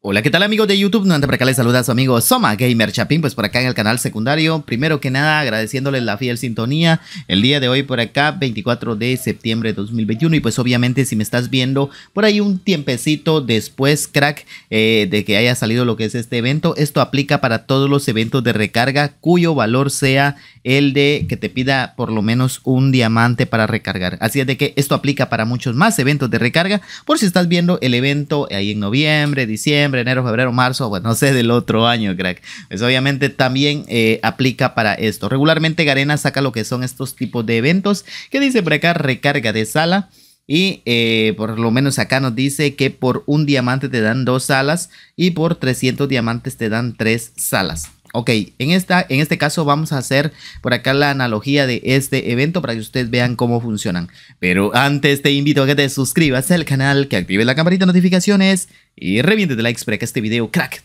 Hola, ¿qué tal amigos de YouTube? antes por acá les saluda a su amigo Soma Gamer Chapin, pues por acá en el canal secundario. Primero que nada, agradeciéndoles la fiel sintonía el día de hoy por acá, 24 de septiembre de 2021. Y pues obviamente si me estás viendo por ahí un tiempecito después, crack, eh, de que haya salido lo que es este evento, esto aplica para todos los eventos de recarga cuyo valor sea el de que te pida por lo menos un diamante para recargar. Así es de que esto aplica para muchos más eventos de recarga, por si estás viendo el evento ahí en noviembre, diciembre enero, febrero, marzo, bueno no sé, del otro año, crack. Pues obviamente también eh, aplica para esto. Regularmente Garena saca lo que son estos tipos de eventos que dice por acá recarga de sala. Y eh, por lo menos acá nos dice que por un diamante te dan dos salas y por 300 diamantes te dan tres salas. Ok, en, esta, en este caso vamos a hacer por acá la analogía de este evento para que ustedes vean cómo funcionan. Pero antes te invito a que te suscribas al canal, que actives la campanita de notificaciones y revientes de likes para que este video crack.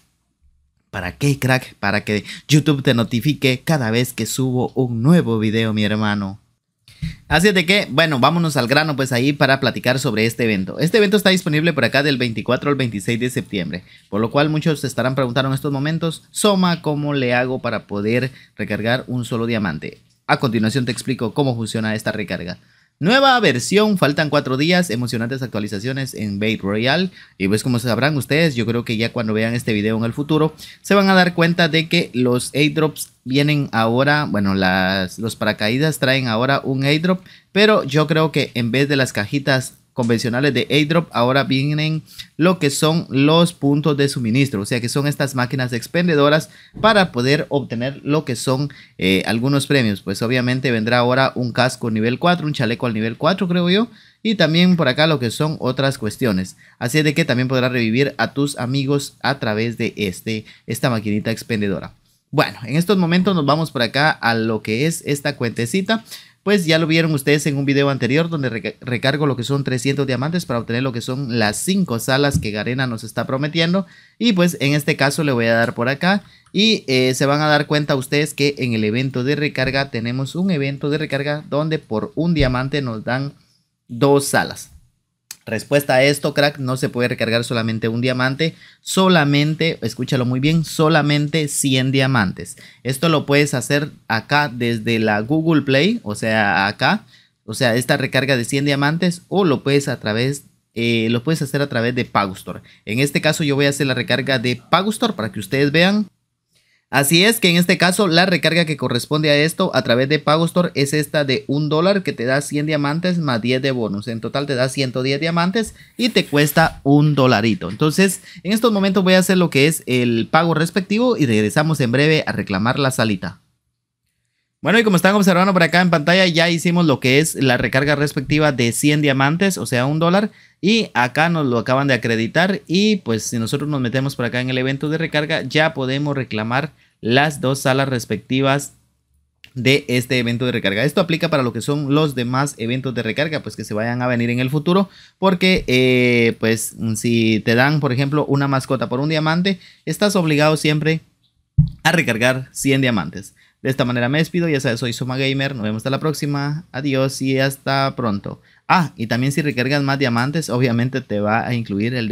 ¿Para qué crack? Para que YouTube te notifique cada vez que subo un nuevo video, mi hermano. Así es de que, bueno, vámonos al grano pues ahí para platicar sobre este evento. Este evento está disponible por acá del 24 al 26 de septiembre, por lo cual muchos estarán preguntando en estos momentos, Soma, ¿cómo le hago para poder recargar un solo diamante? A continuación te explico cómo funciona esta recarga. Nueva versión, faltan cuatro días, emocionantes actualizaciones en Bay Royale, Y pues como sabrán ustedes, yo creo que ya cuando vean este video en el futuro, se van a dar cuenta de que los airdrops vienen ahora, bueno, las, los paracaídas traen ahora un airdrop, pero yo creo que en vez de las cajitas convencionales de airdrop, ahora vienen lo que son los puntos de suministro, o sea que son estas máquinas expendedoras para poder obtener lo que son eh, algunos premios. Pues obviamente vendrá ahora un casco nivel 4, un chaleco al nivel 4 creo yo, y también por acá lo que son otras cuestiones. Así de que también podrás revivir a tus amigos a través de este, esta maquinita expendedora. Bueno, en estos momentos nos vamos por acá a lo que es esta cuentecita pues ya lo vieron ustedes en un video anterior donde recargo lo que son 300 diamantes para obtener lo que son las 5 salas que Garena nos está prometiendo. Y pues en este caso le voy a dar por acá y eh, se van a dar cuenta ustedes que en el evento de recarga tenemos un evento de recarga donde por un diamante nos dan dos salas. Respuesta a esto, crack, no se puede recargar solamente un diamante, solamente, escúchalo muy bien, solamente 100 diamantes. Esto lo puedes hacer acá desde la Google Play, o sea, acá, o sea, esta recarga de 100 diamantes, o lo puedes a través eh, lo puedes hacer a través de Pagustor. En este caso yo voy a hacer la recarga de Pagustor para que ustedes vean Así es que en este caso la recarga que corresponde a esto a través de Pagostore es esta de un dólar que te da 100 diamantes más 10 de bonus. En total te da 110 diamantes y te cuesta un dolarito. Entonces en estos momentos voy a hacer lo que es el pago respectivo y regresamos en breve a reclamar la salita. Bueno, y como están observando por acá en pantalla, ya hicimos lo que es la recarga respectiva de 100 diamantes, o sea, un dólar. Y acá nos lo acaban de acreditar. Y pues si nosotros nos metemos por acá en el evento de recarga, ya podemos reclamar las dos salas respectivas de este evento de recarga. Esto aplica para lo que son los demás eventos de recarga, pues que se vayan a venir en el futuro, porque eh, pues si te dan, por ejemplo, una mascota por un diamante, estás obligado siempre a recargar 100 diamantes. De esta manera me despido, ya sabes, soy Soma Gamer, nos vemos hasta la próxima, adiós y hasta pronto. Ah, y también si recargas más diamantes, obviamente te va a incluir el de...